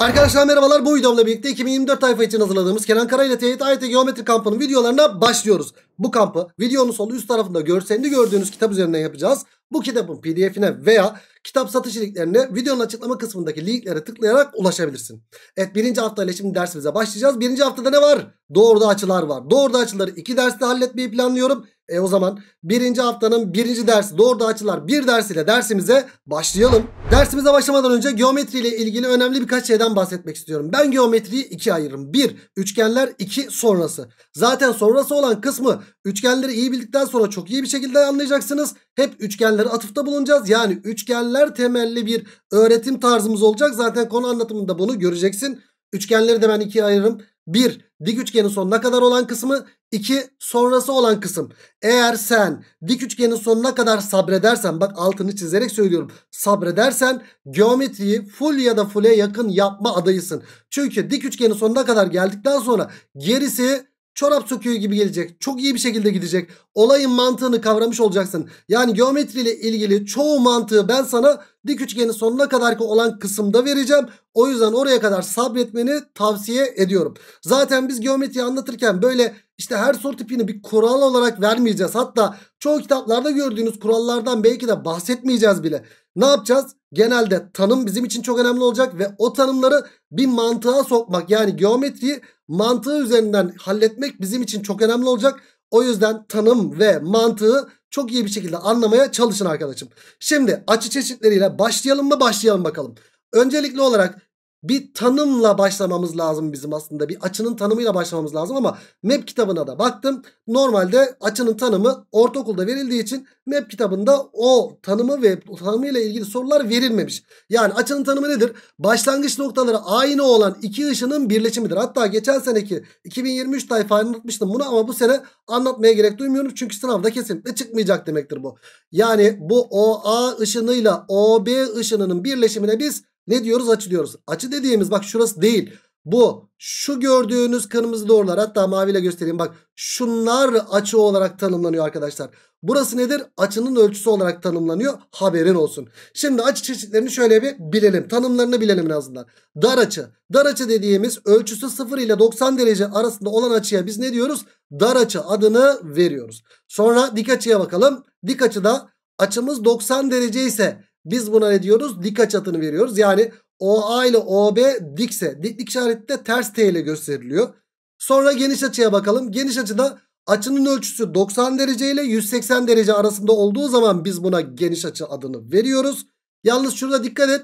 Arkadaşlar merhabalar bu videomla birlikte 2024 tayfa için hazırladığımız Kenan Kara ile Teğet AYT Geometri kampının videolarına başlıyoruz. Bu kampı videonun sol üst tarafında görselini gördüğünüz kitap üzerinden yapacağız. Bu kitabın pdf'ine veya kitap satış linklerine videonun açıklama kısmındaki linklere tıklayarak ulaşabilirsin. Evet birinci hafta şimdi dersimize başlayacağız. Birinci haftada ne var? Doğruda açılar var. Doğruda açıları iki derste halletmeyi planlıyorum. E o zaman birinci haftanın birinci dersi doğruda açılar bir dersiyle dersimize başlayalım. Dersimize başlamadan önce geometri ile ilgili önemli birkaç şeyden bahsetmek istiyorum. Ben geometriyi ikiye ayırırım. Bir, üçgenler. iki sonrası. Zaten sonrası olan kısmı üçgenleri iyi bildikten sonra çok iyi bir şekilde anlayacaksınız. Hep üçgenler üçgenlere atıfta bulunacağız. Yani üçgenler temelli bir öğretim tarzımız olacak. Zaten konu anlatımında bunu göreceksin. Üçgenleri de ben ikiye ayırırım. Bir Dik üçgenin sonuna kadar olan kısmı. iki Sonrası olan kısım. Eğer sen dik üçgenin sonuna kadar sabredersen bak altını çizerek söylüyorum. Sabredersen geometriyi full ya da full'e yakın yapma adayısın. Çünkü dik üçgenin sonuna kadar geldikten sonra gerisi çorap söküğü gibi gelecek. Çok iyi bir şekilde gidecek. Olayın mantığını kavramış olacaksın. Yani geometriyle ilgili çoğu mantığı ben sana dik üçgenin sonuna kadarki olan kısımda vereceğim. O yüzden oraya kadar sabretmeni tavsiye ediyorum. Zaten biz geometriyi anlatırken böyle işte her soru tipini bir kural olarak vermeyeceğiz. Hatta çoğu kitaplarda gördüğünüz kurallardan belki de bahsetmeyeceğiz bile. Ne yapacağız? Genelde tanım bizim için çok önemli olacak ve o tanımları bir mantığa sokmak yani geometriyi mantığı üzerinden halletmek bizim için çok önemli olacak. O yüzden tanım ve mantığı çok iyi bir şekilde anlamaya çalışın arkadaşım. Şimdi açı çeşitleriyle başlayalım mı başlayalım bakalım. Öncelikli olarak bir tanımla başlamamız lazım bizim aslında. Bir açının tanımıyla başlamamız lazım ama map kitabına da baktım. Normalde açının tanımı ortaokulda verildiği için map kitabında o tanımı ve o tanımıyla ilgili sorular verilmemiş. Yani açının tanımı nedir? Başlangıç noktaları aynı olan iki ışının birleşimidir. Hatta geçen seneki 2023 tayfa anlatmıştım bunu ama bu sene anlatmaya gerek duymuyorum. Çünkü sınavda kesinlikle çıkmayacak demektir bu. Yani bu OA ışınıyla OB ışınının birleşimine biz ne diyoruz? Açı diyoruz. Açı dediğimiz bak şurası değil. Bu şu gördüğünüz kırmızı doğrular hatta maviyle göstereyim bak şunlar açı olarak tanımlanıyor arkadaşlar. Burası nedir? Açının ölçüsü olarak tanımlanıyor haberin olsun. Şimdi açı çeşitlerini şöyle bir bilelim tanımlarını bilelim en azından. Dar açı. Dar açı dediğimiz ölçüsü 0 ile 90 derece arasında olan açıya biz ne diyoruz? Dar açı adını veriyoruz. Sonra dik açıya bakalım. Dik açıda açımız 90 derece ise biz buna ne diyoruz? Dik açatını veriyoruz. Yani OA ile OB dikse diklik işareti de ters T ile gösteriliyor. Sonra geniş açıya bakalım. Geniş açıda açının ölçüsü 90 derece ile 180 derece arasında olduğu zaman biz buna geniş açı adını veriyoruz. Yalnız şurada dikkat et.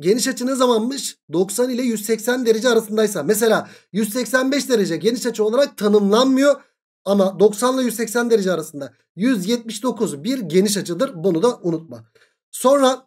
Geniş açı ne zamanmış? 90 ile 180 derece arasındaysa. Mesela 185 derece geniş açı olarak tanımlanmıyor. Ama 90 ile 180 derece arasında 179 bir geniş açıdır. Bunu da unutma. Sonra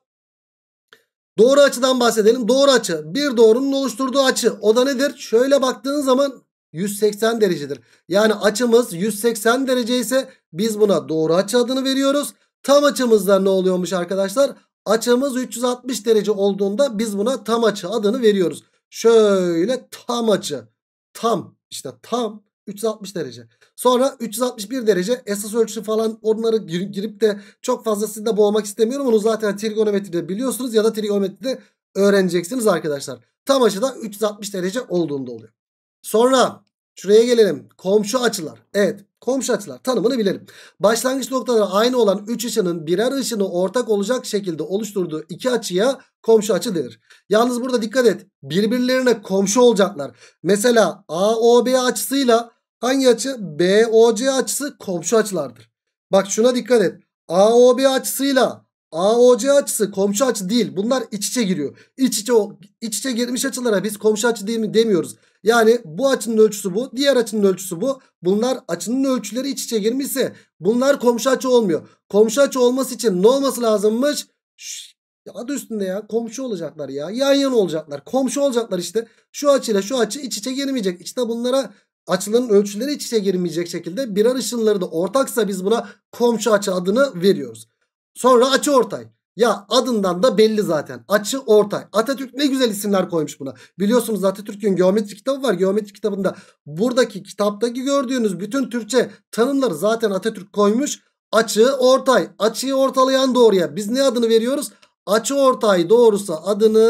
doğru açıdan bahsedelim. Doğru açı bir doğrunun oluşturduğu açı. O da nedir? Şöyle baktığın zaman 180 derecedir. Yani açımız 180 derece ise biz buna doğru açı adını veriyoruz. Tam açımızda ne oluyormuş arkadaşlar? Açımız 360 derece olduğunda biz buna tam açı adını veriyoruz. Şöyle tam açı. Tam işte tam 360 derece. Sonra 361 derece esas ölçüsü falan onları girip de çok fazla sizi de boğmak istemiyorum. Onu zaten trigonometride biliyorsunuz ya da trigonometride öğreneceksiniz arkadaşlar. Tam açıda 360 derece olduğunda oluyor. Sonra şuraya gelelim. Komşu açılar. Evet komşu açılar tanımını bilelim. Başlangıç noktaları aynı olan 3 ışının birer ışını ortak olacak şekilde oluşturduğu iki açıya komşu açı denir. Yalnız burada dikkat et birbirlerine komşu olacaklar. Mesela AOB açısıyla Hangi açı? BOC açısı komşu açılardır. Bak şuna dikkat et. AOB açısıyla AOC açısı komşu açı değil. Bunlar iç içe giriyor. İç içe, iç içe girmiş açılara biz komşu açı değil mi demiyoruz. Yani bu açının ölçüsü bu. Diğer açının ölçüsü bu. Bunlar açının ölçüleri iç içe girmişse bunlar komşu açı olmuyor. Komşu açı olması için ne olması lazımmış? Şş, adı üstünde ya komşu olacaklar ya. Yan yana olacaklar. Komşu olacaklar işte. Şu açıyla şu açı iç içe girmeyecek. İşte bunlara açıların ölçüleri iç içe girmeyecek şekilde birer ışınları da ortaksa biz buna komşu açı adını veriyoruz. Sonra açı ortay. Ya adından da belli zaten. Açı ortay. Atatürk ne güzel isimler koymuş buna. Biliyorsunuz Atatürk'ün geometri kitabı var. Geometri kitabında buradaki kitaptaki gördüğünüz bütün Türkçe tanımları zaten Atatürk koymuş. Açı ortay. Açıyı ortalayan doğruya. Biz ne adını veriyoruz? Açı ortay doğrusu adını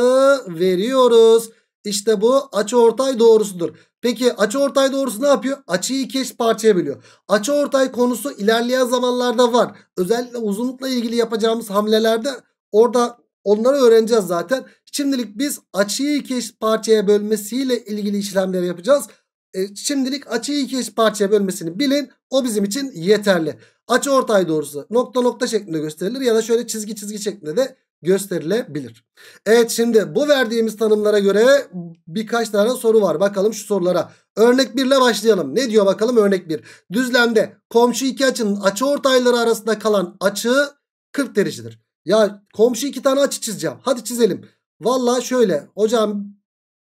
veriyoruz. İşte bu açı ortay doğrusudur. Peki açı ortay doğrusu ne yapıyor? Açıyı iki eş parçaya bölüyor. Açı ortay konusu ilerleyen zamanlarda var. Özellikle uzunlukla ilgili yapacağımız hamlelerde orada onları öğreneceğiz zaten. Şimdilik biz açıyı iki eş parçaya bölmesiyle ilgili işlemleri yapacağız. E, şimdilik açıyı iki eş parçaya bölmesini bilin. O bizim için yeterli. Açı ortay doğrusu nokta nokta şeklinde gösterilir ya da şöyle çizgi çizgi şeklinde de gösterilebilir. Evet şimdi bu verdiğimiz tanımlara göre birkaç tane soru var. Bakalım şu sorulara. Örnek 1 ile başlayalım. Ne diyor bakalım örnek 1. Düzlemde komşu iki açının açı ortayları arasında kalan açı 40 derecedir. Ya komşu iki tane açı çizeceğim. Hadi çizelim. Valla şöyle hocam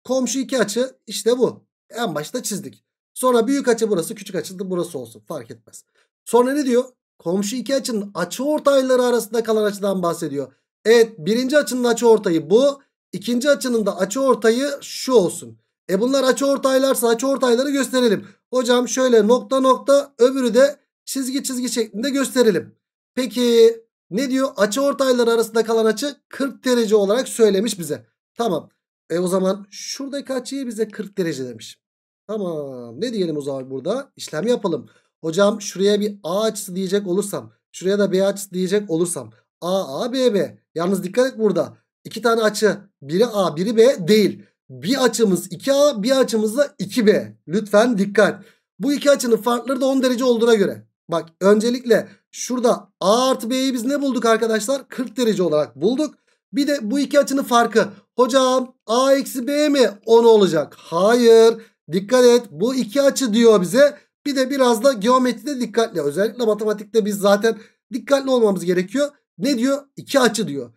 komşu iki açı işte bu. En başta çizdik. Sonra büyük açı burası küçük açı da burası olsun fark etmez. Sonra ne diyor? Komşu iki açının açı ortayları arasında kalan açıdan bahsediyor. Evet birinci açının açı ortayı bu. ikinci açının da açı ortayı şu olsun. E bunlar açı ortaylarsa açı ortayları gösterelim. Hocam şöyle nokta nokta öbürü de çizgi çizgi şeklinde gösterelim. Peki ne diyor? Açı ortayları arasında kalan açı 40 derece olarak söylemiş bize. Tamam. E o zaman şuradaki açıyı bize 40 derece demiş. Tamam. Ne diyelim o zaman burada? İşlem yapalım. Hocam şuraya bir A açısı diyecek olursam. Şuraya da B açısı diyecek olursam. A A B B. Yalnız dikkat et burada. İki tane açı. Biri A biri B değil. Bir açımız 2A bir açımız da 2B. Lütfen dikkat. Bu iki açının farkları da 10 derece olduğuna göre. Bak öncelikle şurada A artı B'yi biz ne bulduk arkadaşlar? 40 derece olarak bulduk. Bir de bu iki açının farkı. Hocam A eksi B mi 10 olacak? Hayır. Dikkat et bu iki açı diyor bize. Bir de biraz da geometride dikkatli. Özellikle matematikte biz zaten dikkatli olmamız gerekiyor. Ne diyor? İki açı diyor.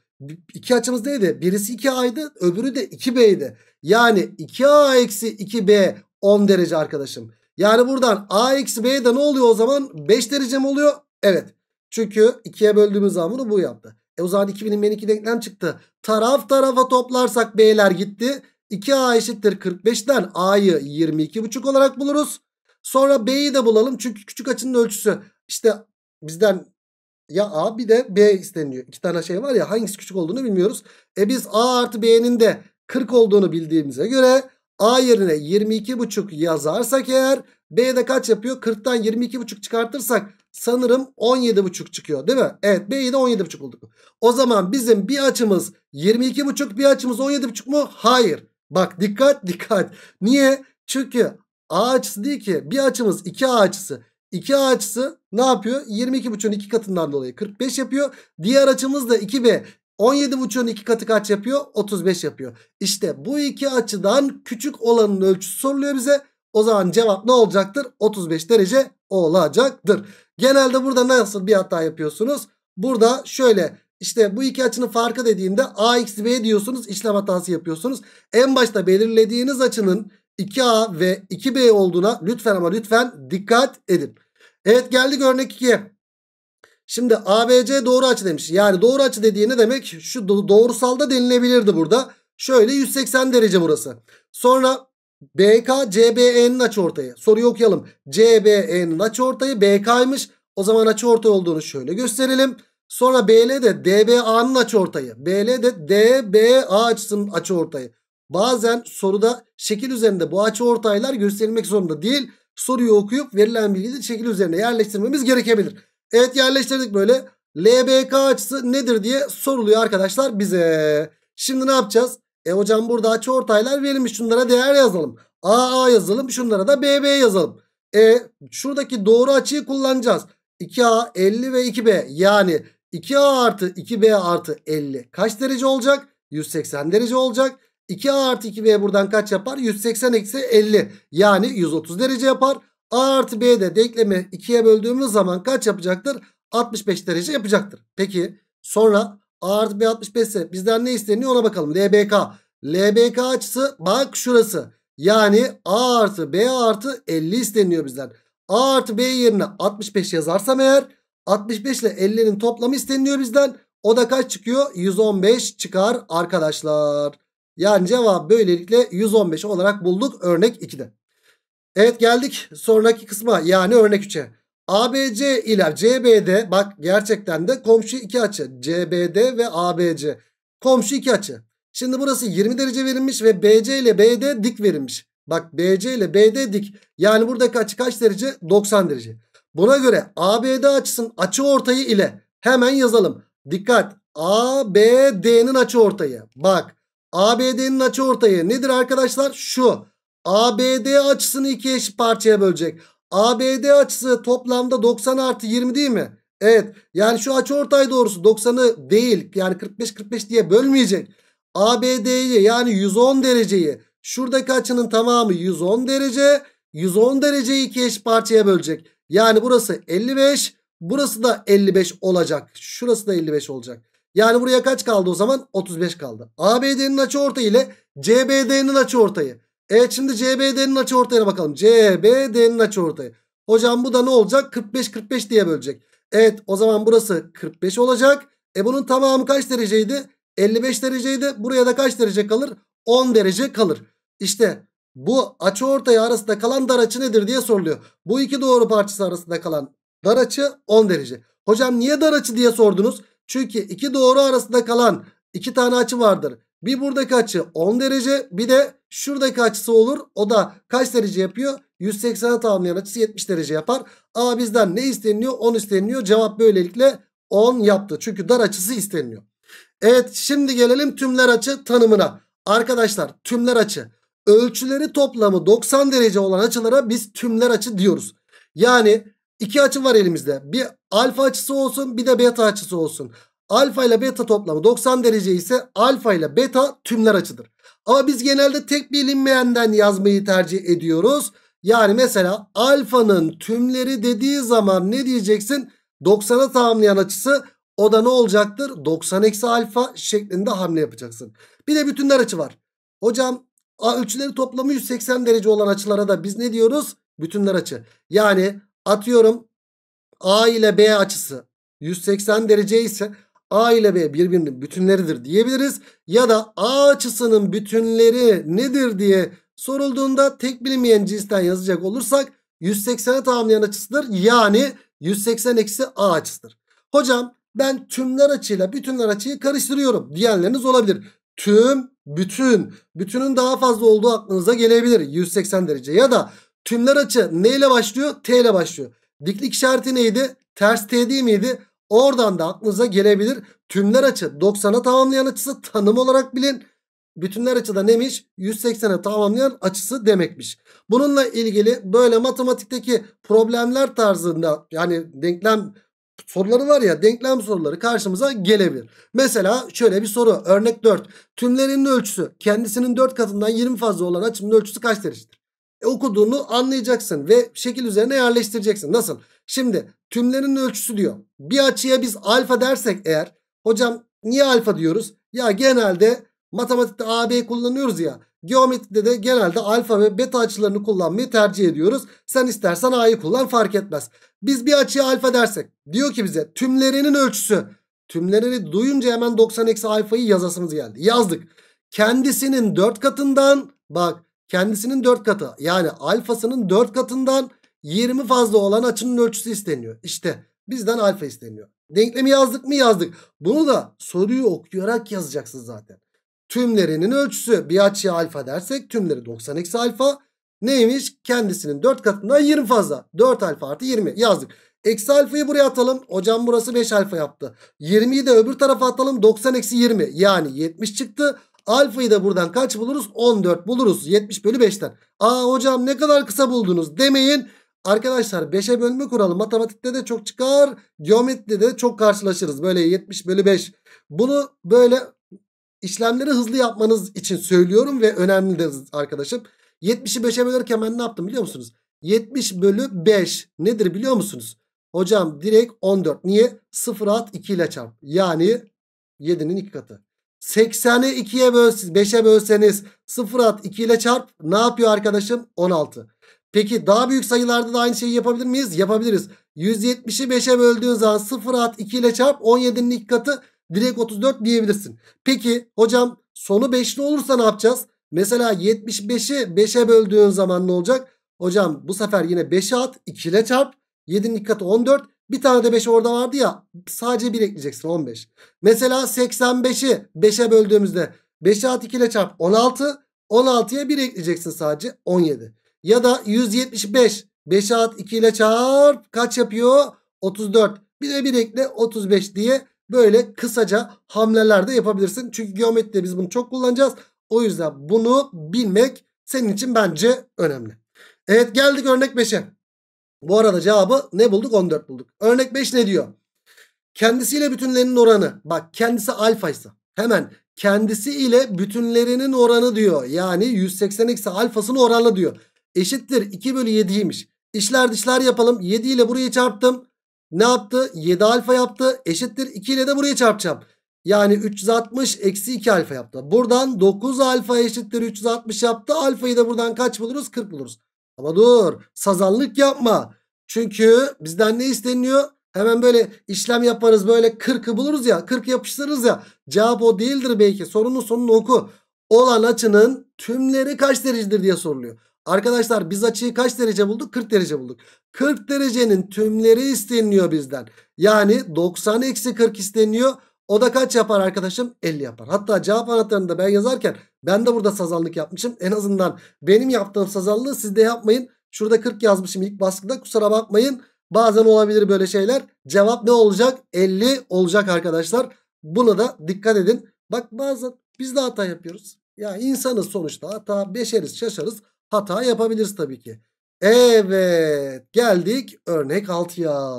İki açımız neydi? Birisi 2A'ydı öbürü de 2B'ydi. Yani 2A eksi 2B 10 derece arkadaşım. Yani buradan A eksi B'de ne oluyor o zaman? 5 derece mi oluyor? Evet. Çünkü 2'ye böldüğümüz zaman bunu bu yaptı. E o zaman 2000'in ben 2 denklem çıktı. Taraf tarafa toplarsak B'ler gitti. 2A eşittir 45'ten A'yı 22,5 olarak buluruz. Sonra B'yi de bulalım. Çünkü küçük açının ölçüsü işte bizden ya A bir de B isteniyor. İki tane şey var ya hangisi küçük olduğunu bilmiyoruz. E biz A artı B'nin de 40 olduğunu bildiğimize göre A yerine 22,5 yazarsak eğer B'de kaç yapıyor? 40'tan 22,5 çıkartırsak sanırım 17,5 çıkıyor değil mi? Evet B'yi de 17,5 bulduk. O zaman bizim bir açımız 22,5 bir açımız 17,5 mu? Hayır. Bak dikkat dikkat. Niye? Çünkü A açısı değil ki bir açımız 2A açısı. 2A açısı ne yapıyor? 22.5'ün 2 katından dolayı 45 yapıyor. Diğer açımız da 2B. 17.5'ün 2 katı kaç yapıyor? 35 yapıyor. İşte bu iki açıdan küçük olanın ölçüsü soruluyor bize. O zaman cevap ne olacaktır? 35 derece olacaktır. Genelde burada nasıl bir hata yapıyorsunuz? Burada şöyle işte bu iki açının farkı dediğinde A eksi B diyorsunuz işlem hatası yapıyorsunuz. En başta belirlediğiniz açının 2A ve 2B olduğuna lütfen ama lütfen dikkat edin. Evet geldik örnek 2'ye. Şimdi ABC doğru açı demiş. Yani doğru açı dediği ne demek? Şu doğrusalda denilebilirdi burada. Şöyle 180 derece burası. Sonra BK CBE'nin açıortayı. Soruyu okuyalım. CBE'nin açıortayı BK'ymış. O zaman açıortay olduğunu şöyle gösterelim. Sonra BL de DBA'nın açıortayı. BL de DBA açısının açıortayı. Bazen soruda şekil üzerinde bu açıortaylar gösterilmek zorunda değil soruyu okuyup verilen bilgiyi de şekil üzerine yerleştirmemiz gerekebilir. Evet yerleştirdik böyle. LBK açısı nedir diye soruluyor arkadaşlar bize. Şimdi ne yapacağız? E hocam burada açı ortaylar verilmiş. Şunlara değer yazalım. AA yazalım. Şunlara da BB yazalım. E şuradaki doğru açıyı kullanacağız. 2A 50 ve 2B yani 2A artı 2B artı 50 kaç derece olacak? 180 derece olacak. 2A artı 2B buradan kaç yapar? 180 eksi 50 yani 130 derece yapar. A artı B'ye de denklemi 2'ye böldüğümüz zaman kaç yapacaktır? 65 derece yapacaktır. Peki sonra A artı B 65 ise bizden ne isteniyor ona bakalım. LBK. LBK açısı bak şurası. Yani A artı B artı 50 isteniyor bizden. A artı B yerine 65 yazarsam eğer 65 ile 50'nin toplamı isteniyor bizden. O da kaç çıkıyor? 115 çıkar arkadaşlar. Yani cevap böylelikle 115 olarak bulduk örnek 2'de. Evet geldik sonraki kısma yani örnek 3'e. ABC ile CBD bak gerçekten de komşu iki açı. CBD ve ABC komşu iki açı. Şimdi burası 20 derece verilmiş ve BC ile BD dik verilmiş. Bak BC ile BD dik. Yani buradaki açı kaç derece? 90 derece. Buna göre ABD açısının açı ortayı ile hemen yazalım. Dikkat ABD'nin açı ortayı. Bak ABD'nin açı ortayı nedir arkadaşlar? Şu. ABD açısını iki eşit parçaya bölecek. ABD açısı toplamda 90 artı 20 değil mi? Evet. Yani şu açı ortay doğrusu 90'ı değil. Yani 45-45 diye bölmeyecek. ABD'yi yani 110 dereceyi şuradaki açının tamamı 110 derece. 110 dereceyi iki eşit parçaya bölecek. Yani burası 55. Burası da 55 olacak. Şurası da 55 olacak. Yani buraya kaç kaldı o zaman? 35 kaldı. ABD'nin açı ortayı ile CBD'nin açı ortayı. Evet şimdi CBD'nin açı ortayına bakalım. CBD'nin açı ortayı. Hocam bu da ne olacak? 45 45 diye bölecek. Evet o zaman burası 45 olacak. E bunun tamamı kaç dereceydi? 55 dereceydi. Buraya da kaç derece kalır? 10 derece kalır. İşte bu açı ortayı arasında kalan dar açı nedir diye soruluyor. Bu iki doğru parçası arasında kalan dar açı 10 derece. Hocam niye dar açı diye sordunuz? Çünkü iki doğru arasında kalan iki tane açı vardır. Bir buradaki açı 10 derece bir de şuradaki açısı olur. O da kaç derece yapıyor? 180'e tamamlayan açısı 70 derece yapar. A bizden ne isteniliyor? 10 isteniliyor. Cevap böylelikle 10 yaptı. Çünkü dar açısı isteniliyor. Evet şimdi gelelim tümler açı tanımına. Arkadaşlar tümler açı ölçüleri toplamı 90 derece olan açılara biz tümler açı diyoruz. Yani İki açı var elimizde. Bir alfa açısı olsun bir de beta açısı olsun. Alfa ile beta toplamı 90 derece ise alfa ile beta tümler açıdır. Ama biz genelde tek bilinmeyenden yazmayı tercih ediyoruz. Yani mesela alfanın tümleri dediği zaman ne diyeceksin? 90'a tamamlayan açısı o da ne olacaktır? 90 eksi alfa şeklinde hamle yapacaksın. Bir de bütünler açı var. Hocam ölçüleri toplamı 180 derece olan açılara da biz ne diyoruz? Bütünler açı. Yani Atıyorum A ile B açısı 180 derece ise A ile B birbirinin bütünleridir diyebiliriz. Ya da A açısının bütünleri nedir diye sorulduğunda tek bilinmeyen cinsten yazacak olursak 180'e tamamlayan açısıdır. Yani 180 eksi A açısıdır. Hocam ben tümler açıyla bütünler açıyı karıştırıyorum diyenleriniz olabilir. Tüm, bütün, bütünün daha fazla olduğu aklınıza gelebilir 180 derece ya da Tümler açı ne ile başlıyor? T ile başlıyor. Diklik işareti neydi? Ters T değil miydi? Oradan da aklınıza gelebilir. Tümler açı 90'a tamamlayan açısı tanım olarak bilin. Bütünler açıda neymiş? 180'e tamamlayan açısı demekmiş. Bununla ilgili böyle matematikteki problemler tarzında yani denklem soruları var ya denklem soruları karşımıza gelebilir. Mesela şöyle bir soru örnek 4. Tümlerinin ölçüsü kendisinin 4 katından 20 fazla olan açının ölçüsü kaç kaçtır? e, okuduğunu anlayacaksın ve şekil üzerine yerleştireceksin. Nasıl? Şimdi tümlerin ölçüsü diyor. Bir açıya biz alfa dersek eğer hocam niye alfa diyoruz? Ya genelde matematikte AB kullanıyoruz ya. Geometride de genelde alfa ve beta açılarını kullanmayı tercih ediyoruz. Sen istersen A'yı kullan fark etmez. Biz bir açıya alfa dersek diyor ki bize tümlerinin ölçüsü. Tümlerini duyunca hemen 90 eksi alfayı yazasımız geldi. Yazdık. Kendisinin 4 katından bak kendisinin 4 katı yani alfasının 4 katından 20 fazla olan açının ölçüsü isteniyor. İşte bizden alfa isteniyor. Denklemi yazdık mı yazdık. Bunu da soruyu okuyarak yazacaksın zaten. Tümlerinin ölçüsü bir açıya alfa dersek tümleri 90 eksi alfa. Neymiş? Kendisinin 4 katından 20 fazla. 4 alfa artı 20 yazdık. Eksi alfayı buraya atalım. Hocam burası 5 alfa yaptı. 20'yi de öbür tarafa atalım. 90 eksi 20 yani 70 çıktı. Alfayı da buradan kaç buluruz? 14 buluruz. 70 bölü 5'ten. Aa hocam ne kadar kısa buldunuz demeyin. Arkadaşlar 5'e bölme kuralı matematikte de çok çıkar. Geometride de çok karşılaşırız. Böyle 70 bölü 5. Bunu böyle işlemleri hızlı yapmanız için söylüyorum ve önemlidir arkadaşım. 70'i 5'e bölerken ben ne yaptım biliyor musunuz? 70 bölü 5 nedir biliyor musunuz? Hocam direkt 14. Niye? 0 at 2 ile çarp. Yani 7'nin 2 katı. 80'i 2'ye bölseniz 5'e bölseniz 0 at 2 ile çarp ne yapıyor arkadaşım 16. Peki daha büyük sayılarda da aynı şeyi yapabilir miyiz? Yapabiliriz. 170'i 5'e böldüğün zaman 0 at 2 ile çarp 17'nin ilk katı direkt 34 diyebilirsin. Peki hocam sonu 5'li olursa ne yapacağız? Mesela 75'i 5'e böldüğün zaman ne olacak? Hocam bu sefer yine 5'e at 2 ile çarp 7'nin ilk katı 14 bir tane de 5 orada vardı ya. Sadece 1 ekleyeceksin 15. Mesela 85'i 5'e böldüğümüzde 5'e at 2 ile çarp 16. 16'ya 1 ekleyeceksin sadece 17. Ya da 175 5'e at 2 ile çarp kaç yapıyor? 34. Bir de 1 ekle 35 diye böyle kısaca hamlelerde yapabilirsin. Çünkü geometride biz bunu çok kullanacağız. O yüzden bunu bilmek senin için bence önemli. Evet geldik örnek 5'e. Bu arada cevabı ne bulduk? 14 bulduk. Örnek 5 ne diyor? Kendisiyle bütünlerinin oranı. Bak kendisi alfaysa hemen kendisi ile bütünlerinin oranı diyor. Yani 180 eksi alfasını oranla diyor. Eşittir 2 bölü 7'ymiş. İşler dışlar yapalım. 7 ile burayı çarptım. Ne yaptı? 7 alfa yaptı. Eşittir 2 ile de burayı çarpacağım. Yani 360 eksi 2 alfa yaptı. Buradan 9 alfa eşittir 360 yaptı. Alfayı da buradan kaç buluruz? 40 buluruz. Ama dur sazanlık yapma. Çünkü bizden ne isteniyor? Hemen böyle işlem yaparız böyle 40'ı buluruz ya 40 yapıştırırız ya. Cevap o değildir belki sorunun sonunu oku. Olan açının tümleri kaç derecedir diye soruluyor. Arkadaşlar biz açıyı kaç derece bulduk? 40 derece bulduk. 40 derecenin tümleri isteniyor bizden. Yani 90 eksi 40 isteniyor. O da kaç yapar arkadaşım? 50 yapar. Hatta cevap anahtarında ben yazarken ben de burada sazanlık yapmışım. En azından benim yaptığım sazanlığı siz de yapmayın. Şurada 40 yazmışım ilk baskıda kusura bakmayın. Bazen olabilir böyle şeyler. Cevap ne olacak? 50 olacak arkadaşlar. Buna da dikkat edin. Bak bazen biz de hata yapıyoruz. Ya insanız sonuçta hata beşeriz şaşarız. Hata yapabiliriz tabii ki. Evet geldik örnek 6'ya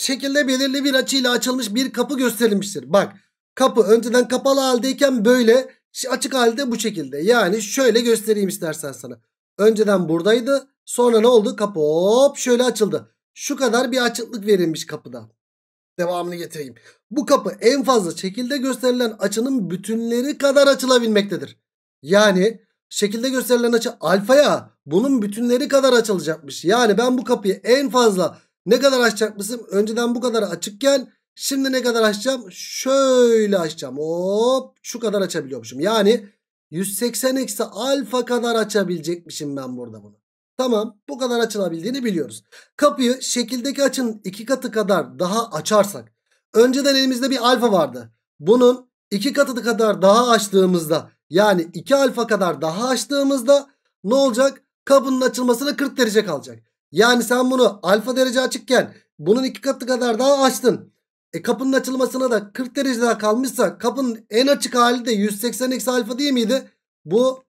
şekilde belirli bir açıyla açılmış bir kapı gösterilmiştir. Bak kapı önceden kapalı haldeyken böyle açık halde bu şekilde. Yani şöyle göstereyim istersen sana. Önceden buradaydı sonra ne oldu kapı hop şöyle açıldı. Şu kadar bir açıklık verilmiş kapıda. Devamını getireyim. Bu kapı en fazla şekilde gösterilen açının bütünleri kadar açılabilmektedir. Yani şekilde gösterilen açı alfaya bunun bütünleri kadar açılacakmış. Yani ben bu kapıyı en fazla ne kadar açacakmışım? Önceden bu kadar açıkken şimdi ne kadar açacağım? Şöyle açacağım. Hop şu kadar açabiliyormuşum. Yani 180 eksi alfa kadar açabilecekmişim ben burada bunu. Tamam bu kadar açılabildiğini biliyoruz. Kapıyı şekildeki açının iki katı kadar daha açarsak. Önceden elimizde bir alfa vardı. Bunun iki katı kadar daha açtığımızda yani iki alfa kadar daha açtığımızda ne olacak? Kapının açılmasına 40 derece kalacak. Yani sen bunu alfa derece açıkken bunun iki katı kadar daha açtın. E kapının açılmasına da 40 derece daha kalmışsa kapının en açık hali de 180 eksi alfa değil miydi? Bu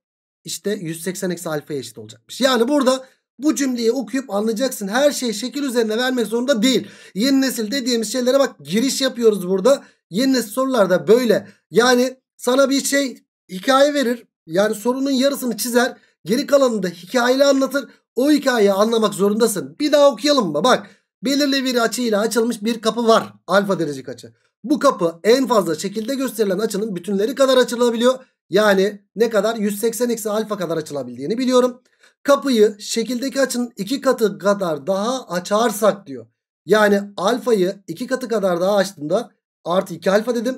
işte 180 eksi alfaya eşit olacakmış. Yani burada bu cümleyi okuyup anlayacaksın. Her şey şekil üzerine vermek zorunda değil. Yeni nesil dediğimiz şeylere bak giriş yapıyoruz burada. Yeni nesil sorularda böyle. Yani sana bir şey hikaye verir. Yani sorunun yarısını çizer. Geri kalanını da hikayeli anlatır. O hikayeyi anlamak zorundasın. Bir daha okuyalım mı? Bak belirli bir açıyla açılmış bir kapı var. Alfa derece açı. Bu kapı en fazla şekilde gösterilen açının bütünleri kadar açılabiliyor. Yani ne kadar? 180 eksi alfa kadar açılabildiğini biliyorum. Kapıyı şekildeki açının iki katı kadar daha açarsak diyor. Yani alfayı iki katı kadar daha açtığında artı 2 alfa dedim.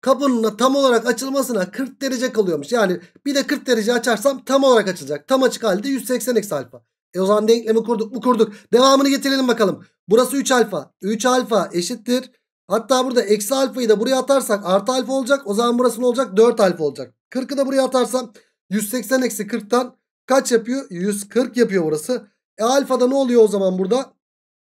Kapının da tam olarak açılmasına 40 derece kalıyormuş. Yani bir de 40 derece açarsam tam olarak açılacak. Tam açık halde 180 eksi alfa. E o zaman denklemi kurduk mu kurduk. Devamını getirelim bakalım. Burası 3 alfa. 3 alfa eşittir. Hatta burada eksi alfayı da buraya atarsak artı alfa olacak. O zaman burası ne olacak? 4 alfa olacak. 40'ı da buraya atarsam 180 eksi 40'tan kaç yapıyor? 140 yapıyor burası. E alfada ne oluyor o zaman burada?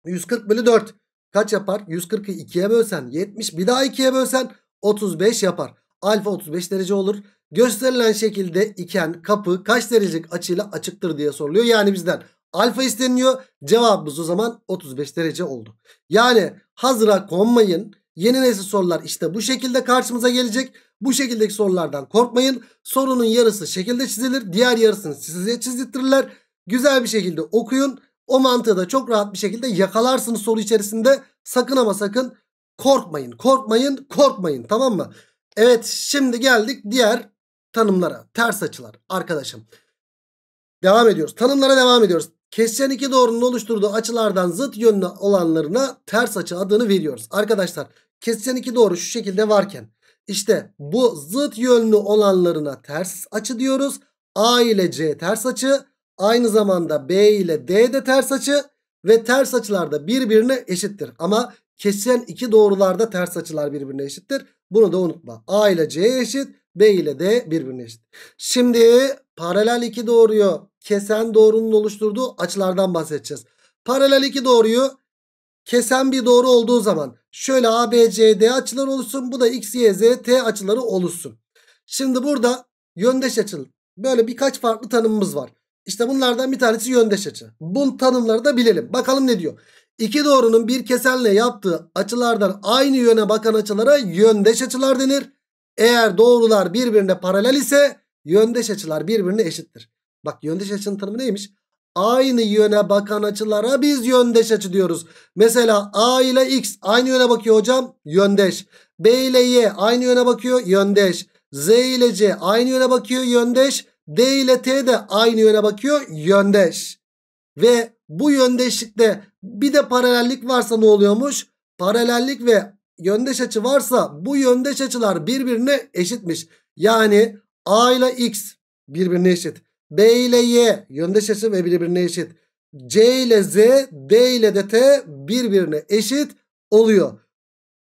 140 bölü 4. Kaç yapar? 140'ı 2'ye bölsen 70. Bir daha 2'ye bölsen 35 yapar. Alfa 35 derece olur. Gösterilen şekilde iken kapı kaç derecelik açıyla açıktır diye soruluyor. Yani bizden alfa isteniyor. Cevabımız o zaman 35 derece oldu. Yani hazıra konmayın. Yeni nesil sorular işte bu şekilde karşımıza gelecek. Bu şekildeki sorulardan korkmayın. Sorunun yarısı şekilde çizilir. Diğer yarısını size çizdirtirler. Güzel bir şekilde okuyun. O mantığı da çok rahat bir şekilde yakalarsınız soru içerisinde. Sakın ama sakın korkmayın. Korkmayın. Korkmayın. Tamam mı? Evet şimdi geldik diğer tanımlara. Ters açılar arkadaşım. Devam ediyoruz. Tanımlara devam ediyoruz. Kesişen iki doğrunun oluşturduğu açılardan zıt yönlü olanlarına ters açı adını veriyoruz. Arkadaşlar kesişen iki doğru şu şekilde varken işte bu zıt yönlü olanlarına ters açı diyoruz. A ile C ters açı. Aynı zamanda B ile D de ters açı. Ve ters açılar da birbirine eşittir. Ama kesişen iki doğrularda ters açılar birbirine eşittir. Bunu da unutma. A ile C eşit. B ile D birbirine eşit. Şimdi paralel iki doğruyu kesen doğrunun oluşturduğu açılardan bahsedeceğiz. Paralel iki doğruyu kesen bir doğru olduğu zaman şöyle A, B, C, D açıları oluşsun. Bu da X, Y, Z, T açıları oluşsun. Şimdi burada yöndeş açı böyle birkaç farklı tanımımız var. İşte bunlardan bir tanesi yöndeş açı. Bu tanımları da bilelim. Bakalım ne diyor. İki doğrunun bir kesenle yaptığı açılardan aynı yöne bakan açılara yöndeş açılar denir. Eğer doğrular birbirine paralel ise yöndeş açılar birbirine eşittir. Bak yöndeş açının tanımı neymiş? Aynı yöne bakan açılara biz yöndeş açı diyoruz. Mesela A ile X aynı yöne bakıyor hocam. Yöndeş. B ile Y aynı yöne bakıyor. Yöndeş. Z ile C aynı yöne bakıyor. Yöndeş. D ile T de aynı yöne bakıyor. Yöndeş. Ve bu yöndeşlikte bir de paralellik varsa ne oluyormuş? Paralellik ve yöndeş açı varsa bu yöndeş açılar birbirine eşitmiş. Yani A ile X birbirine eşit. B ile Y yöndeş açı ve birbirine eşit. C ile Z, D ile de T birbirine eşit oluyor.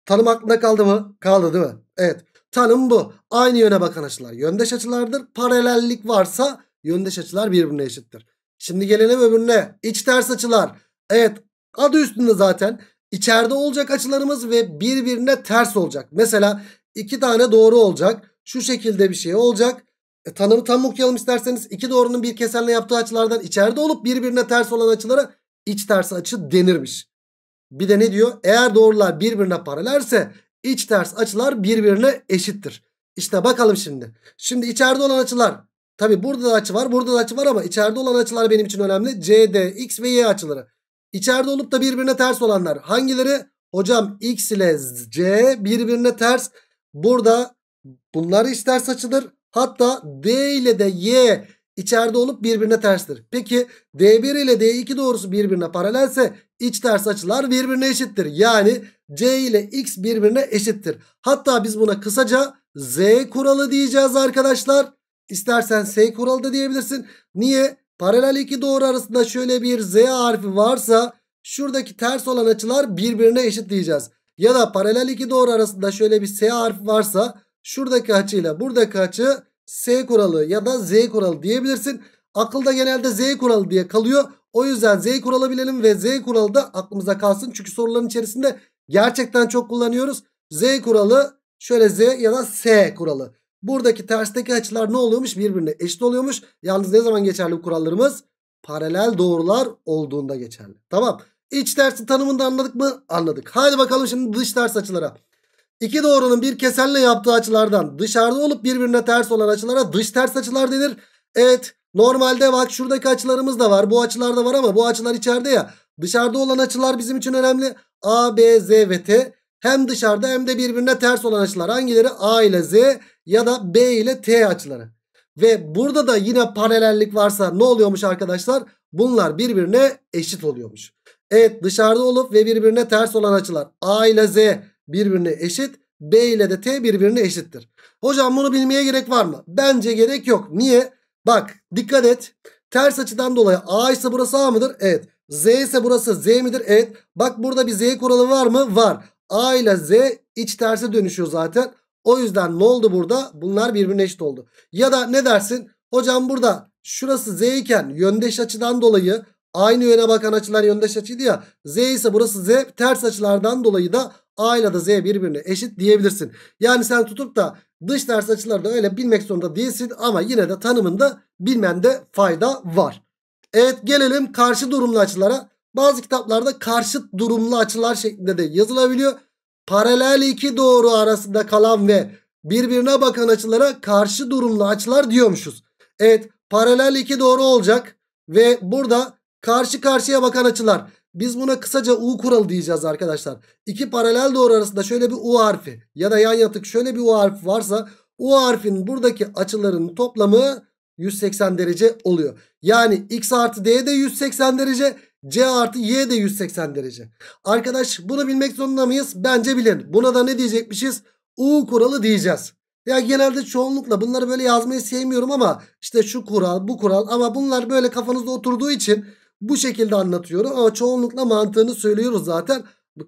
Tanım aklında kaldı mı? Kaldı değil mi? Evet. Tanım bu. Aynı yöne bakan açılar yöndeş açılardır. Paralellik varsa yöndeş açılar birbirine eşittir. Şimdi gelelim öbürüne. İç ters açılar. Evet. Adı üstünde zaten İçeride olacak açılarımız ve birbirine ters olacak. Mesela iki tane doğru olacak. Şu şekilde bir şey olacak. E, tanımı tam okuyalım isterseniz. İki doğrunun bir kesenle yaptığı açılardan içeride olup birbirine ters olan açılara iç ters açı denirmiş. Bir de ne diyor? Eğer doğrular birbirine paralelse iç ters açılar birbirine eşittir. İşte bakalım şimdi. Şimdi içeride olan açılar. Tabi burada da açı var burada da açı var ama içeride olan açılar benim için önemli. C, D, X ve Y açıları. İçeride olup da birbirine ters olanlar hangileri? Hocam x ile c birbirine ters. Burada bunlar iç ters açıdır. Hatta d ile de y içeride olup birbirine terstir. Peki d1 ile d2 doğrusu birbirine paralelse iç ters açılar birbirine eşittir. Yani c ile x birbirine eşittir. Hatta biz buna kısaca z kuralı diyeceğiz arkadaşlar. İstersen s kuralı da diyebilirsin. Niye? Paralel iki doğru arasında şöyle bir z harfi varsa şuradaki ters olan açılar birbirine eşit diyeceğiz. Ya da paralel iki doğru arasında şöyle bir s harfi varsa şuradaki açıyla buradaki açı s kuralı ya da z kuralı diyebilirsin. Akılda genelde z kuralı diye kalıyor. O yüzden z kuralı bilelim ve z kuralı da aklımıza kalsın. Çünkü soruların içerisinde gerçekten çok kullanıyoruz. z kuralı şöyle z ya da s kuralı. Buradaki tersteki açılar ne oluyormuş? Birbirine eşit oluyormuş. Yalnız ne zaman geçerli bu kurallarımız? Paralel doğrular olduğunda geçerli. Tamam. İç tersi tanımını da anladık mı? Anladık. Hadi bakalım şimdi dış ters açılara. İki doğrunun bir keserle yaptığı açılardan dışarıda olup birbirine ters olan açılara dış ters açılar denir. Evet normalde bak şuradaki açılarımız da var. Bu açılar da var ama bu açılar içeride ya. Dışarıda olan açılar bizim için önemli. A, B, Z ve T. Hem dışarıda hem de birbirine ters olan açılar. Hangileri? A ile Z ya da B ile T açıları. Ve burada da yine paralellik varsa ne oluyormuş arkadaşlar? Bunlar birbirine eşit oluyormuş. Evet dışarıda olup ve birbirine ters olan açılar A ile Z birbirine eşit. B ile de T birbirine eşittir. Hocam bunu bilmeye gerek var mı? Bence gerek yok. Niye? Bak dikkat et. Ters açıdan dolayı A ise burası A mıdır? Evet. Z ise burası Z midir? Evet. Bak burada bir Z kuralı var mı? Var. A ile Z iç terse dönüşüyor zaten. O yüzden ne oldu burada? Bunlar birbirine eşit oldu. Ya da ne dersin? Hocam burada şurası z iken yöndeş açıdan dolayı aynı yöne bakan açılar yöndeş açıydı ya. Z ise burası z ters açılardan dolayı da A ile de Z birbirine eşit diyebilirsin. Yani sen tutup da dış ters açıları da öyle bilmek zorunda değilsin ama yine de tanımında bilmende fayda var. Evet gelelim karşı durumlu açılara. Bazı kitaplarda karşıt durumlu açılar şeklinde de yazılabiliyor paralel iki doğru arasında kalan ve birbirine bakan açılara karşı durumlu açılar diyormuşuz. Evet paralel iki doğru olacak ve burada karşı karşıya bakan açılar. Biz buna kısaca U kuralı diyeceğiz arkadaşlar. İki paralel doğru arasında şöyle bir U harfi ya da yan yatık şöyle bir U harfi varsa U harfinin buradaki açıların toplamı 180 derece oluyor. Yani x artı d de 180 derece C artı Y de 180 derece. Arkadaş bunu bilmek zorunda mıyız? Bence bilin. Buna da ne diyecekmişiz? U kuralı diyeceğiz. Ya genelde çoğunlukla bunları böyle yazmayı sevmiyorum ama işte şu kural bu kural ama bunlar böyle kafanızda oturduğu için bu şekilde anlatıyorum. Ama çoğunlukla mantığını söylüyoruz zaten.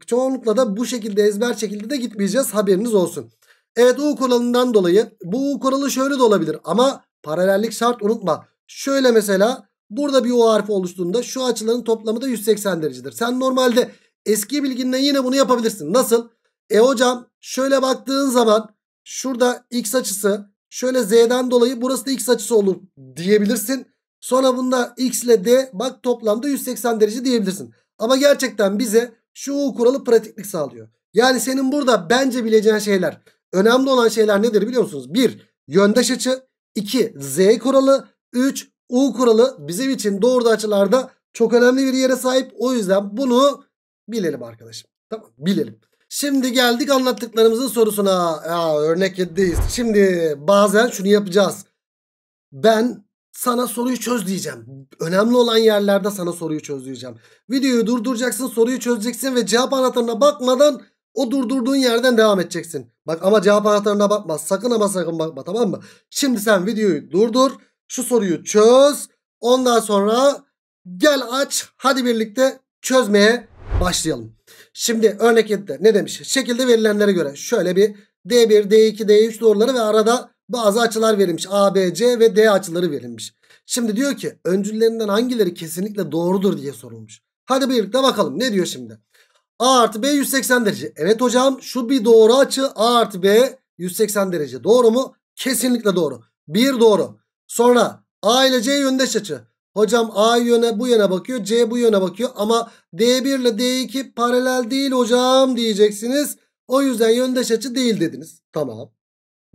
Çoğunlukla da bu şekilde ezber şekilde de gitmeyeceğiz haberiniz olsun. Evet U kuralından dolayı bu U kuralı şöyle de olabilir ama paralellik şart unutma. Şöyle mesela Burada bir o harfi oluştuğunda şu açıların toplamı da 180 derecedir. Sen normalde eski bilginle yine bunu yapabilirsin. Nasıl? E hocam şöyle baktığın zaman şurada x açısı şöyle z'den dolayı burası da x açısı olur diyebilirsin. Sonra bunda x ile d bak toplamda 180 derece diyebilirsin. Ama gerçekten bize şu kuralı pratiklik sağlıyor. Yani senin burada bence bileceğin şeyler önemli olan şeyler nedir biliyor musunuz? 1. Yöndeş açı 2. Z kuralı 3. U kuralı bizim için doğru açılarda çok önemli bir yere sahip. O yüzden bunu bilelim arkadaşım. Tamam bilelim. Şimdi geldik anlattıklarımızın sorusuna. Ya, örnek 7'deyiz. Şimdi bazen şunu yapacağız. Ben sana soruyu çöz diyeceğim. Önemli olan yerlerde sana soruyu çöz diyeceğim. Videoyu durduracaksın, soruyu çözeceksin ve cevap anahtarına bakmadan o durdurduğun yerden devam edeceksin. Bak ama cevap anahtarına bakma. Sakın ama sakın bakma tamam mı? Şimdi sen videoyu durdur. Şu soruyu çöz. Ondan sonra gel aç. Hadi birlikte çözmeye başlayalım. Şimdi örnek 7'de ne demiş? Şekilde verilenlere göre şöyle bir D1, D2, D3 doğruları ve arada bazı açılar verilmiş. A, B, C ve D açıları verilmiş. Şimdi diyor ki öncüllerinden hangileri kesinlikle doğrudur diye sorulmuş. Hadi birlikte bakalım ne diyor şimdi. A artı B 180 derece. Evet hocam şu bir doğru açı A artı B 180 derece. Doğru mu? Kesinlikle doğru. Bir doğru. Sonra A ile C yöndeş açı. Hocam A yöne bu yöne bakıyor. C bu yöne bakıyor. Ama D1 ile D2 paralel değil hocam diyeceksiniz. O yüzden yöndeş açı değil dediniz. Tamam.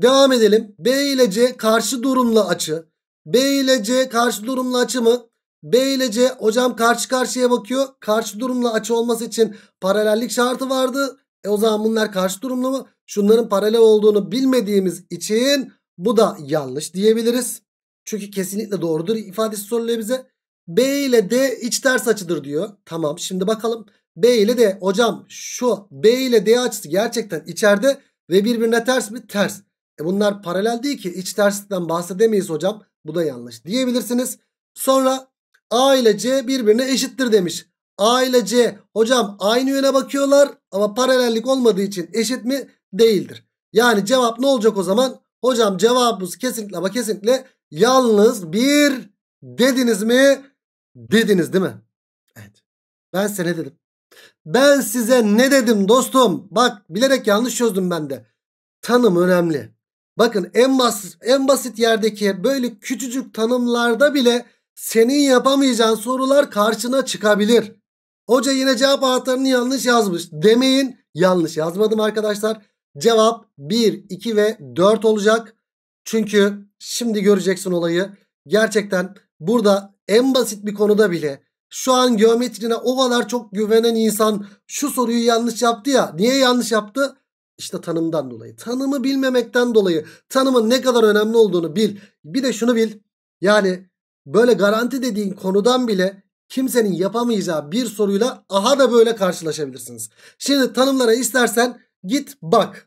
Devam edelim. B ile C karşı durumlu açı. B ile C karşı durumlu açı mı? B ile C hocam karşı karşıya bakıyor. Karşı durumlu açı olması için paralellik şartı vardı. E o zaman bunlar karşı durumlu mu? Şunların paralel olduğunu bilmediğimiz için bu da yanlış diyebiliriz. Çünkü kesinlikle doğrudur ifadesi soruluyor bize. B ile D iç ters açıdır diyor. Tamam şimdi bakalım. B ile D hocam şu B ile D açısı gerçekten içeride ve birbirine ters mi? Ters. E bunlar paralel değil ki iç terslikten bahsedemeyiz hocam. Bu da yanlış diyebilirsiniz. Sonra A ile C birbirine eşittir demiş. A ile C hocam aynı yöne bakıyorlar ama paralellik olmadığı için eşit mi? Değildir. Yani cevap ne olacak o zaman? Hocam cevabımız kesinlikle ama kesinlikle Yalnız bir dediniz mi? Dediniz değil mi? Evet. Ben size ne dedim? Ben size ne dedim dostum? Bak bilerek yanlış çözdüm ben de. Tanım önemli. Bakın en basit, en basit yerdeki böyle küçücük tanımlarda bile senin yapamayacağın sorular karşına çıkabilir. Hoca yine cevap anahtarını yanlış yazmış demeyin. Yanlış yazmadım arkadaşlar. Cevap 1, 2 ve 4 olacak. Çünkü Şimdi göreceksin olayı. Gerçekten burada en basit bir konuda bile şu an geometrine o kadar çok güvenen insan şu soruyu yanlış yaptı ya. Niye yanlış yaptı? İşte tanımdan dolayı. Tanımı bilmemekten dolayı. Tanımın ne kadar önemli olduğunu bil. Bir de şunu bil. Yani böyle garanti dediğin konudan bile kimsenin yapamayacağı bir soruyla aha da böyle karşılaşabilirsiniz. Şimdi tanımlara istersen git bak.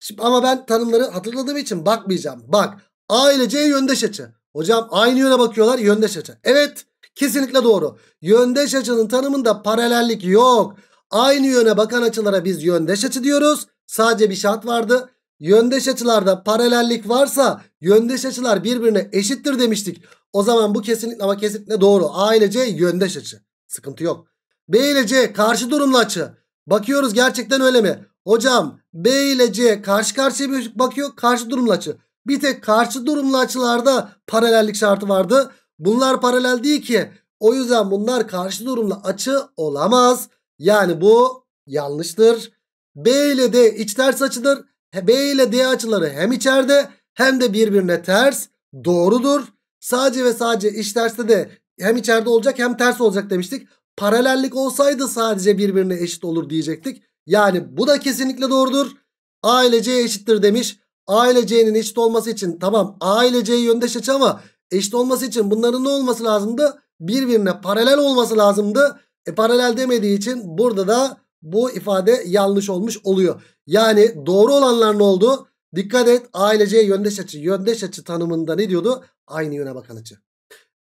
Şimdi ama ben tanımları hatırladığım için bakmayacağım. Bak A ile C yöndeş açı. Hocam aynı yöne bakıyorlar yöndeş açı. Evet kesinlikle doğru. Yöndeş açının tanımında paralellik yok. Aynı yöne bakan açılara biz yöndeş açı diyoruz. Sadece bir şart vardı. Yöndeş açılarda paralellik varsa yöndeş açılar birbirine eşittir demiştik. O zaman bu kesinlikle ama kesinlikle doğru. A ile C yöndeş açı. Sıkıntı yok. B ile C karşı durumlu açı. Bakıyoruz gerçekten öyle mi? Hocam B ile C karşı karşıya bakıyor karşı durumlu açı. Bir tek karşı durumlu açılarda paralellik şartı vardı. Bunlar paralel değil ki. O yüzden bunlar karşı durumlu açı olamaz. Yani bu yanlıştır. B ile D iç ters açıdır. B ile D açıları hem içeride hem de birbirine ters. Doğrudur. Sadece ve sadece iç terste de hem içeride olacak hem ters olacak demiştik. Paralellik olsaydı sadece birbirine eşit olur diyecektik. Yani bu da kesinlikle doğrudur. A ile C eşittir demiş. A ile C'nin eşit olması için tamam A ile C yöndeş açı ama eşit olması için bunların ne olması lazımdı? Birbirine paralel olması lazımdı. E paralel demediği için burada da bu ifade yanlış olmuş oluyor. Yani doğru olanlar ne oldu? Dikkat et A ile C yöndeş açı. Yöndeş açı tanımında ne diyordu? Aynı yöne bakan açı.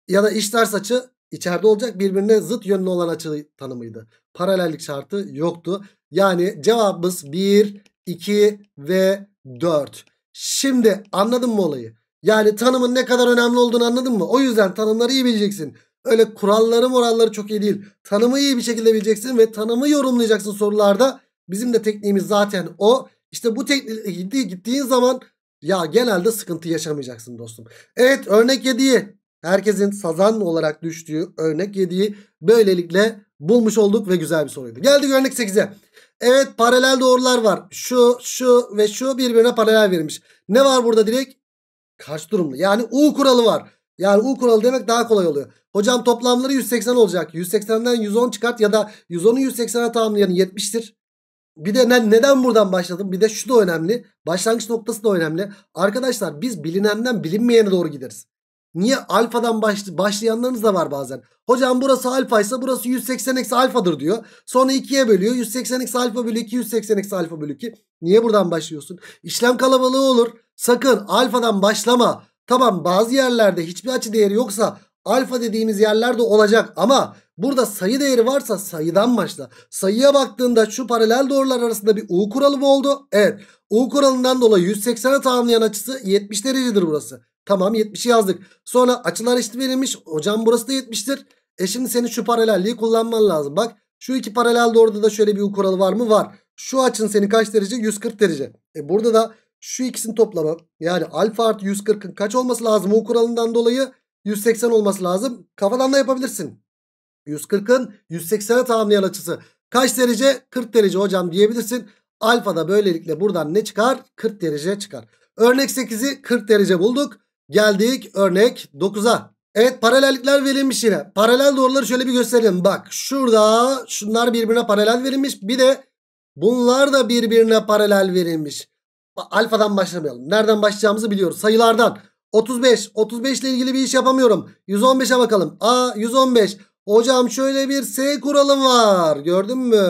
Ya da iç ters açı içeride olacak birbirine zıt yönlü olan açı tanımıydı. Paralellik şartı yoktu. Yani cevabımız 1, 2 ve 4. Şimdi anladın mı olayı? Yani tanımın ne kadar önemli olduğunu anladın mı? O yüzden tanımları iyi bileceksin. Öyle kuralları moralları çok iyi değil. Tanımı iyi bir şekilde bileceksin ve tanımı yorumlayacaksın sorularda. Bizim de tekniğimiz zaten o. İşte bu tekniğe gittiğin zaman ya genelde sıkıntı yaşamayacaksın dostum. Evet örnek yediği, herkesin sazan olarak düştüğü örnek yediği. böylelikle bulmuş olduk ve güzel bir soruydu. Geldik örnek 8'e. Evet paralel doğrular var. Şu, şu ve şu birbirine paralel verilmiş. Ne var burada direkt? Karşı durumlu. Yani U kuralı var. Yani U kuralı demek daha kolay oluyor. Hocam toplamları 180 olacak. 180'den 110 çıkart ya da 110'u 180'e tamamlayan 70'tir. Bir de ne, neden buradan başladım? Bir de şu da önemli. Başlangıç noktası da önemli. Arkadaşlar biz bilinenden bilinmeyene doğru gideriz. Niye? Alfadan başlı, başlayanlarınız da var bazen. Hocam burası alfa ise burası 180 eksi alfadır diyor. Sonra 2'ye bölüyor. 180 eksi alfa bölü 2, 180 eksi alfa bölü 2. Niye buradan başlıyorsun? İşlem kalabalığı olur. Sakın alfadan başlama. Tamam bazı yerlerde hiçbir açı değeri yoksa alfa dediğimiz yerlerde olacak. Ama burada sayı değeri varsa sayıdan başla. Sayıya baktığında şu paralel doğrular arasında bir U kuralı mı oldu? Evet. U kuralından dolayı 180'e tamamlayan açısı 70 derecedir burası. Tamam 70'i yazdık. Sonra açılar eşit verilmiş. Hocam burası da 70'tir. E şimdi senin şu paralelliği kullanman lazım. Bak şu iki paralel doğruda da şöyle bir U kuralı var mı? Var. Şu açın senin kaç derece? 140 derece. E burada da şu ikisinin toplamı yani alfa artı 140'ın kaç olması lazım? U kuralından dolayı 180 olması lazım. Kafadan da yapabilirsin. 140'ın 180'e tamamlayan açısı kaç derece? 40 derece hocam diyebilirsin. Alfa da böylelikle buradan ne çıkar? 40 derece çıkar. Örnek 8'i 40 derece bulduk. Geldik örnek 9'a. Evet paralellikler verilmiş yine. Paralel doğruları şöyle bir gösterelim. Bak şurada şunlar birbirine paralel verilmiş. Bir de bunlar da birbirine paralel verilmiş. Alfadan başlamayalım. Nereden başlayacağımızı biliyoruz. Sayılardan. 35. 35 ile ilgili bir iş yapamıyorum. 115'e bakalım. A 115. Hocam şöyle bir S kuralım var. Gördün mü?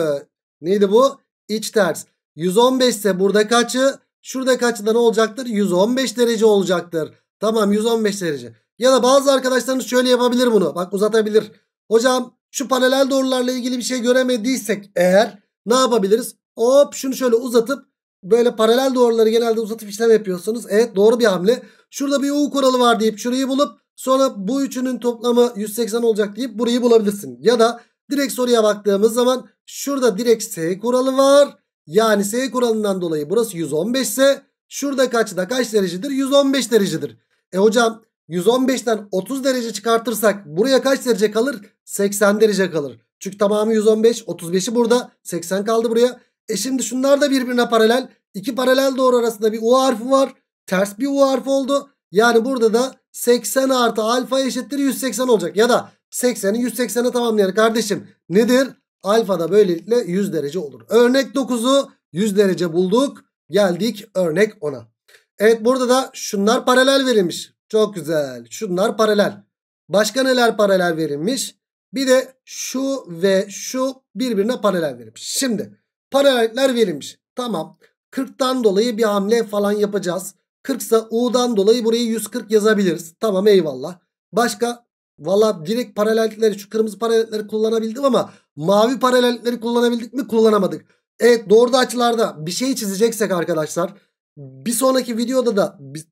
Neydi bu? İç ters. 115 ise burada kaçı? Şurada kaçı da ne olacaktır? 115 derece olacaktır. Tamam 115 derece. Ya da bazı arkadaşlarınız şöyle yapabilir bunu. Bak uzatabilir. Hocam şu paralel doğrularla ilgili bir şey göremediysek eğer ne yapabiliriz? Hop şunu şöyle uzatıp böyle paralel doğruları genelde uzatıp işlem yapıyorsunuz. Evet doğru bir hamle. Şurada bir U kuralı var deyip şurayı bulup sonra bu üçünün toplamı 180 olacak deyip burayı bulabilirsin. Ya da direkt soruya baktığımız zaman şurada direkt S kuralı var. Yani S kuralından dolayı burası 115 ise şurada kaçta kaç derecedir? 115 derecedir. E hocam 115'ten 30 derece çıkartırsak buraya kaç derece kalır? 80 derece kalır. Çünkü tamamı 115. 35'i burada. 80 kaldı buraya. E şimdi şunlar da birbirine paralel. İki paralel doğru arasında bir U harfi var. Ters bir U harfi oldu. Yani burada da 80 artı alfa eşittir 180 olacak. Ya da 80'i 180'e tamamlayan kardeşim nedir? Alfa da böylelikle 100 derece olur. Örnek 9'u 100 derece bulduk. Geldik örnek 10'a. Evet burada da şunlar paralel verilmiş. Çok güzel. Şunlar paralel. Başka neler paralel verilmiş? Bir de şu ve şu birbirine paralel verilmiş. Şimdi paraleller verilmiş. Tamam. 40'tan dolayı bir hamle falan yapacağız. 40 ise U'dan dolayı burayı 140 yazabiliriz. Tamam eyvallah. Başka valla direkt paralellikleri şu kırmızı paralellikleri kullanabildim ama mavi paralellikleri kullanabildik mi kullanamadık. Evet doğru açılarda bir şey çizeceksek arkadaşlar bir sonraki videoda da bir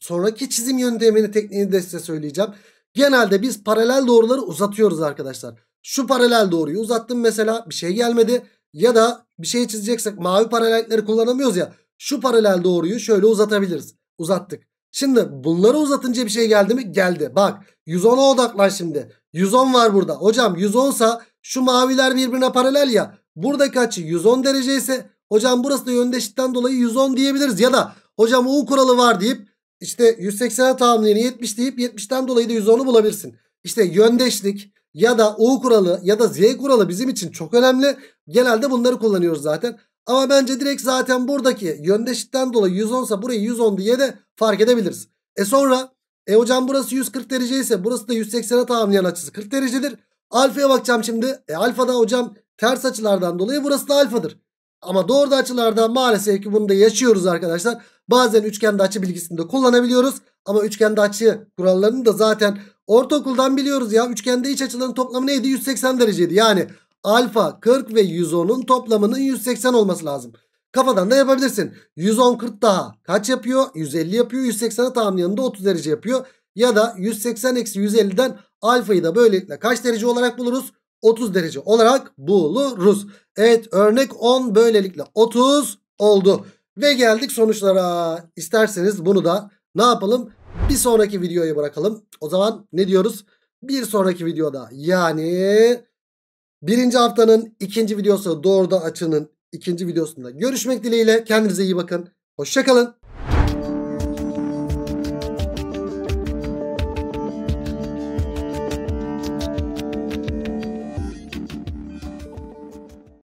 sonraki çizim yöntemini tekniğini de size söyleyeceğim. Genelde biz paralel doğruları uzatıyoruz arkadaşlar. Şu paralel doğruyu uzattım mesela bir şey gelmedi. Ya da bir şey çizeceksek mavi paralelleri kullanamıyoruz ya. Şu paralel doğruyu şöyle uzatabiliriz. Uzattık. Şimdi bunları uzatınca bir şey geldi mi? Geldi. Bak 110'a odaklan şimdi. 110 var burada. Hocam 110 sa şu maviler birbirine paralel ya. Buradaki açı 110 derece ise Hocam burası da yöndeşikten dolayı 110 diyebiliriz. Ya da hocam U kuralı var deyip işte 180'e tamamlayın 70 deyip 70'ten dolayı da 110'u bulabilirsin. İşte yöndeşlik ya da U kuralı ya da Z kuralı bizim için çok önemli. Genelde bunları kullanıyoruz zaten. Ama bence direkt zaten buradaki yöndeşikten dolayı 110 ise burayı 110 diye de fark edebiliriz. E sonra e hocam burası 140 derece ise burası da 180'e tamamlayan açısı 40 derecedir. Alfa'ya bakacağım şimdi. E alfa da hocam ters açılardan dolayı burası da alfadır. Ama doğruda açılardan maalesef ki bunu da yaşıyoruz arkadaşlar. Bazen üçgende açı bilgisinde kullanabiliyoruz. Ama üçgende açı kurallarını da zaten ortaokuldan biliyoruz ya. Üçgende iç açıların toplamı neydi? 180 dereceydi. Yani alfa 40 ve 110'un toplamının 180 olması lazım. Kafadan da yapabilirsin. 110 40 daha kaç yapıyor? 150 yapıyor. 180'e tamamlayanı 30 derece yapıyor. Ya da 180 eksi 150'den alfayı da böylelikle kaç derece olarak buluruz? 30 derece olarak buluruz. Evet örnek 10 böylelikle 30 oldu. Ve geldik sonuçlara. İsterseniz bunu da ne yapalım? Bir sonraki videoya bırakalım. O zaman ne diyoruz? Bir sonraki videoda yani birinci haftanın ikinci videosu doğruda açının ikinci videosunda görüşmek dileğiyle. Kendinize iyi bakın. Hoşçakalın.